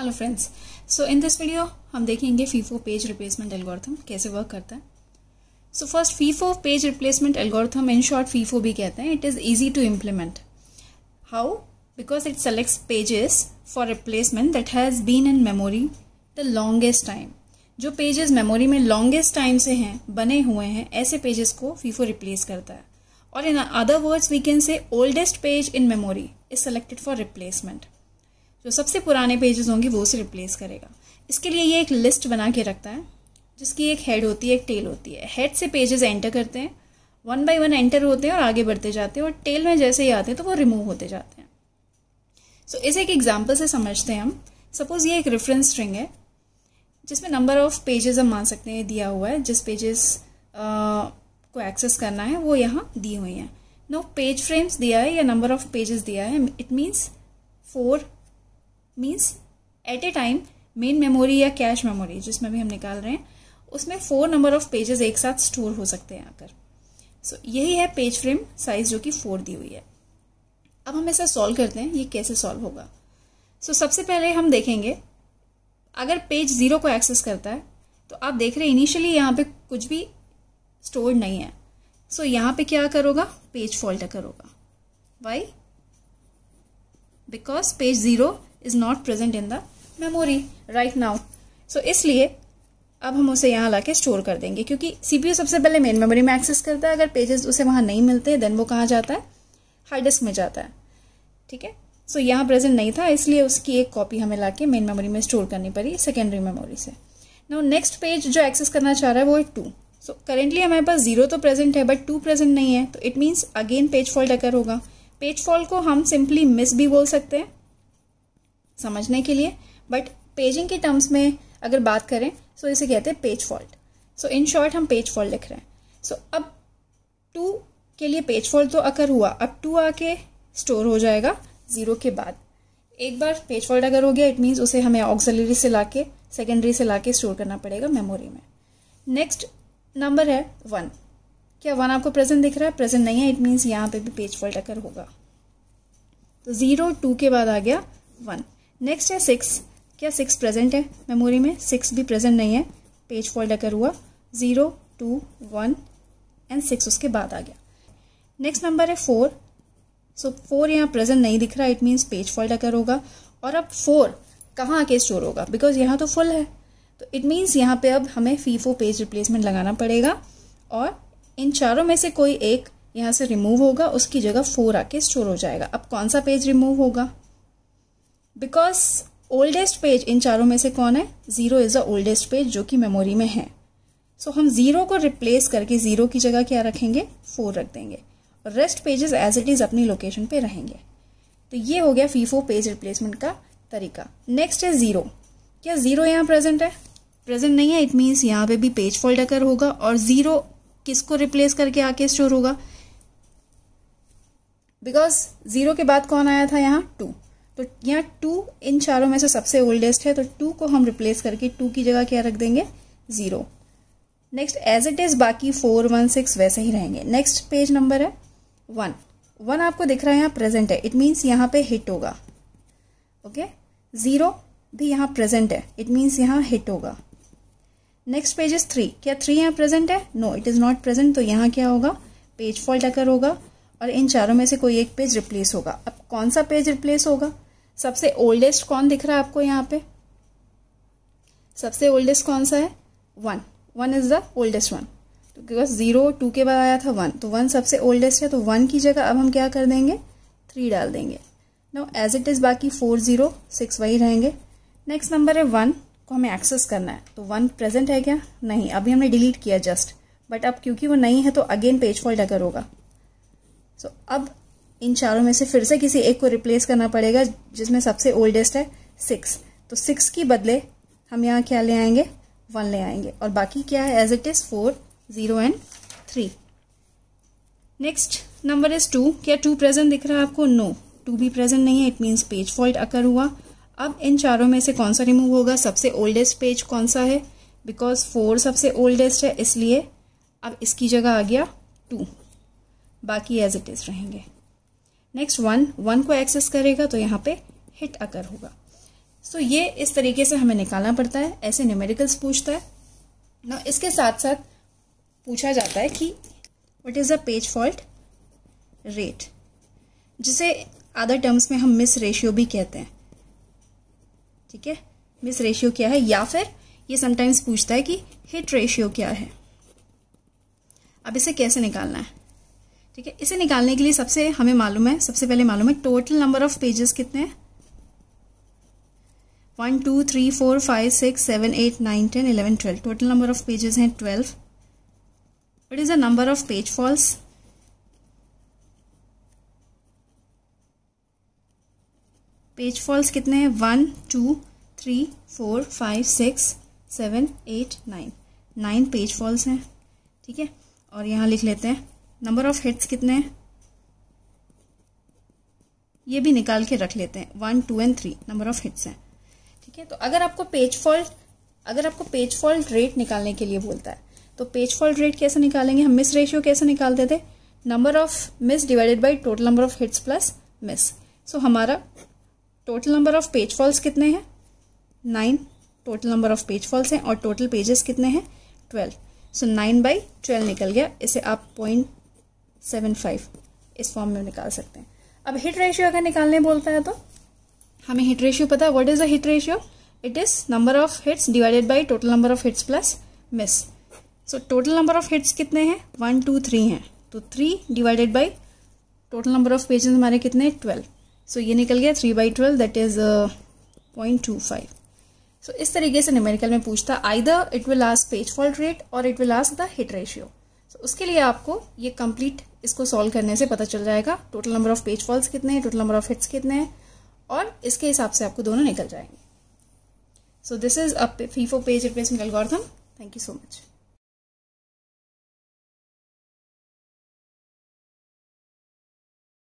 hello friends so in this video हम देखेंगे FIFO page replacement algorithm कैसे work करता है so first FIFO page replacement algorithm in short FIFO भी कहते हैं it is easy to implement how because it selects pages for replacement that has been in memory the longest time जो pages memory में longest time से हैं बने हुए हैं ऐसे पेजेस को फीफो रिप्लेस करता है और in other words we can say oldest page in memory is selected for replacement जो सबसे पुराने पेजेस होंगे वो उसे रिप्लेस करेगा इसके लिए ये एक लिस्ट बना के रखता है जिसकी एक हेड होती है एक टेल होती है हेड से पेजेस एंटर करते हैं वन बाय वन एंटर होते हैं और आगे बढ़ते जाते हैं और टेल में जैसे ही आते हैं तो वो रिमूव होते जाते हैं सो so, इसे एक एग्जाम्पल से समझते हैं हम सपोज ये एक रेफरेंस स्ट्रिंग है जिसमें नंबर ऑफ पेजेस हम मान सकते हैं दिया हुआ है जिस पेजेस को एक्सेस करना है वो यहाँ दी हुई हैं नो पेज फ्रेम्स दिया है या नंबर ऑफ पेजेस दिया है it means four means at a time main memory या कैश मेमोरी जिसमें भी हम निकाल रहे हैं उसमें फोर नंबर ऑफ पेजेस एक साथ स्टोर हो सकते हैं आकर सो so, यही है पेज फ्रेम साइज जो कि फोर दी हुई है अब हम ऐसा सॉल्व करते हैं ये कैसे सॉल्व होगा सो so, सबसे पहले हम देखेंगे अगर पेज ज़ीरो को एक्सेस करता है तो आप देख रहे हैं इनिशियली यहाँ पे कुछ भी स्टोर नहीं है सो so, यहाँ पे क्या करोगा पेज फॉल्ट करोगा why because page zero is not present in the memory right now so इसलिए अब हम उसे यहाँ ला के स्टोर कर देंगे क्योंकि सीपीयू सबसे पहले मेन मेमोरी में एक्सेस करता है अगर पेजेस उसे वहाँ नहीं मिलते देन वो कहाँ जाता है हार्ड डिस्क में जाता है ठीक है सो यहाँ प्रेजेंट नहीं था इसलिए उसकी एक कॉपी हमें ला के मेन मेमोरी में स्टोर करनी पड़ी सेकेंडरी मेमोरी से नाउ नेक्स्ट पेज जो एक्सेस करना चाह रहा है वो है टू सो करेंटली हमारे पास जीरो तो प्रेजेंट है बट टू प्रेजेंट नहीं है तो it means again page fault अगर होगा पेज फॉल्ट को हम सिंपली मिस भी बोल सकते हैं समझने के लिए बट पेजिंग के टर्म्स में अगर बात करें सो so इसे कहते हैं page fault so in short हम पेज फॉल्ट लिख रहे हैं सो so, अब टू के लिए पेज फॉल्ट तो अगर हुआ अब टू आके स्टोर हो जाएगा ज़ीरो के बाद एक बार पेज फॉल्ट अगर हो गया इट मीन्स उसे हमें ऑक्सलरी से ला के सेकेंडरी से ला के स्टोर करना पड़ेगा मेमोरी में नेक्स्ट नंबर है वन क्या वन आपको प्रेजेंट दिख रहा है प्रेजेंट नहीं है इट मीन्स यहाँ पे भी पेज फॉल्ट अगर होगा तो ज़ीरो टू के बाद आ गया वन नेक्स्ट है सिक्स क्या सिक्स प्रेजेंट है मेमोरी में सिक्स भी प्रेजेंट नहीं है पेज फोल्ड अगर हुआ zero two one and six उसके बाद आ गया नेक्स्ट नंबर है फोर सो फोर यहाँ प्रेजेंट नहीं दिख रहा इट मीन्स पेज फॉल्ट अगर होगा और अब फोर कहाँ आके स्टोर होगा बिकॉज यहाँ तो फुल है तो इट मीन्स यहाँ पे अब हमें फीफो पेज रिप्लेसमेंट लगाना पड़ेगा और इन चारों में से कोई एक यहाँ से रिमूव होगा उसकी जगह फोर आके स्टोर हो जाएगा अब कौन सा पेज रिमूव होगा बिकॉज ओल्डेस्ट पेज इन चारों में से कौन है zero is the oldest page जो कि मेमोरी में है सो so, हम ज़ीरो को रिप्लेस करके ज़ीरो की जगह क्या रखेंगे फोर रख देंगे और rest pages as it is अपनी लोकेशन पे रहेंगे तो ये हो गया फीफो पेज रिप्लेसमेंट का तरीका नेक्स्ट है ज़ीरो क्या ज़ीरो यहाँ प्रेजेंट है प्रेजेंट नहीं है इट मीन्स यहाँ पे भी पेज फॉल्ट अगर होगा और ज़ीरो किसको रिप्लेस करके आके स्टोर होगा बिकॉज ज़ीरो के बाद कौन आया था यहाँ टू तो यहाँ टू इन चारों में से सबसे ओल्डेस्ट है तो टू को हम रिप्लेस करके टू की जगह क्या रख देंगे zero next as it is बाकी फोर वन सिक्स वैसे ही रहेंगे नेक्स्ट पेज नंबर है वन वन आपको दिख रहा है यहाँ प्रेजेंट है इट मीन्स यहाँ पे हिट होगा ओके ज़ीरो भी यहाँ प्रेजेंट है इट मीन्स यहाँ हिट होगा नेक्स्ट पेज इज थ्री क्या थ्री यहाँ प्रेजेंट है no it is not present तो यहाँ क्या होगा पेज फॉल्ट अकर होगा और इन चारों में से कोई एक पेज रिप्लेस होगा अब कौन सा पेज रिप्लेस होगा सबसे ओल्डेस्ट कौन दिख रहा है आपको यहाँ पे सबसे ओल्डेस्ट कौन सा है one one is the oldest one क्योंकि बिकॉज जीरो टू के बाद आया था वन तो वन सबसे ओल्डेस्ट है तो वन की जगह अब हम क्या कर देंगे थ्री डाल देंगे नो एज इट इज़ बाकी फोर जीरो सिक्स वही रहेंगे नेक्स्ट नंबर है वन को हमें एक्सेस करना है तो वन प्रेजेंट है क्या नहीं अभी हमने डिलीट किया जस्ट बट अब क्योंकि वो नहीं है तो अगेन पेज फॉल्ट अगर होगा सो so, अब इन चारों में से फिर से किसी एक को रिप्लेस करना पड़ेगा जिसमें सबसे ओल्डेस्ट है सिक्स तो सिक्स की बदले हम यहाँ क्या ले आएंगे वन ले आएंगे और बाकी क्या है as it is four zero and three next number is two क्या टू प्रेजेंट दिख रहा है आपको नो टू भी प्रेजेंट नहीं है it means page fault occur हुआ अब इन चारों में से कौन सा रिमूव होगा सबसे ओल्डेस्ट पेज कौन सा है बिकॉज फोर सबसे ओल्डेस्ट है इसलिए अब इसकी जगह आ गया टू बाकी एज इट इज़ रहेंगे नेक्स्ट वन वन को एक्सेस करेगा तो यहाँ पे हिट अकर होगा सो so, ये इस तरीके से हमें निकालना पड़ता है ऐसे न्यूमेरिकल्स पूछता है ना इसके साथ साथ पूछा जाता है कि what is the page fault rate जिसे अदर टर्म्स में हम मिस रेशियो भी कहते हैं ठीक है मिस रेशियो क्या है या फिर ये समटाइम्स पूछता है कि हिट रेशियो क्या है अब इसे कैसे निकालना है ठीक है इसे निकालने के लिए सबसे हमें मालूम है सबसे पहले मालूम है टोटल नंबर ऑफ पेजेस कितने हैं one two three four five six seven eight nine ten eleven twelve total number of pages हैं twelve what is the number of page faults page faults कितने हैं one two three four five six seven eight nine nine page faults हैं ठीक है और यहाँ लिख लेते हैं नंबर ऑफ हिट्स कितने हैं ये भी निकाल के रख लेते हैं one two and three number of hits हैं ठीक है तो अगर आपको पेज फॉल्ट अगर आपको पेज फॉल्ट रेट निकालने के लिए बोलता है तो पेज फॉल्ट रेट कैसे निकालेंगे हम मिस रेशियो कैसे निकालते थे number of miss divided by total number of hits plus miss so हमारा total number of page faults कितने हैं nine total number of page faults हैं और टोटल पेजेस कितने हैं twelve so nine by twelve निकल गया इसे आप पॉइंट सेवन फाइव इस फॉर्म में निकाल सकते हैं अब हिट रेशियो अगर निकालने बोलता है तो हमें हिट रेशियो पता है what is the hit ratio it is number of hits divided by total number of hits plus miss so total number of hits कितने हैं वन टू थ्री हैं तो three divided by total number of pages हमारे कितने हैं twelve so ये निकल गया three by twelve that is point two five so इस तरीके से न्यूमेरिकल में पूछता I the it will last page fault rate और it will last the hit ratio so so, उसके लिए आपको ये कंप्लीट इसको सॉल्व करने से पता चल जाएगा total number of page faults कितने हैं टोटल नंबर ऑफ हिट्स कितने हैं और इसके हिसाब से आपको दोनों निकल जाएंगे so this is a FIFO page replacement algorithm thank you so much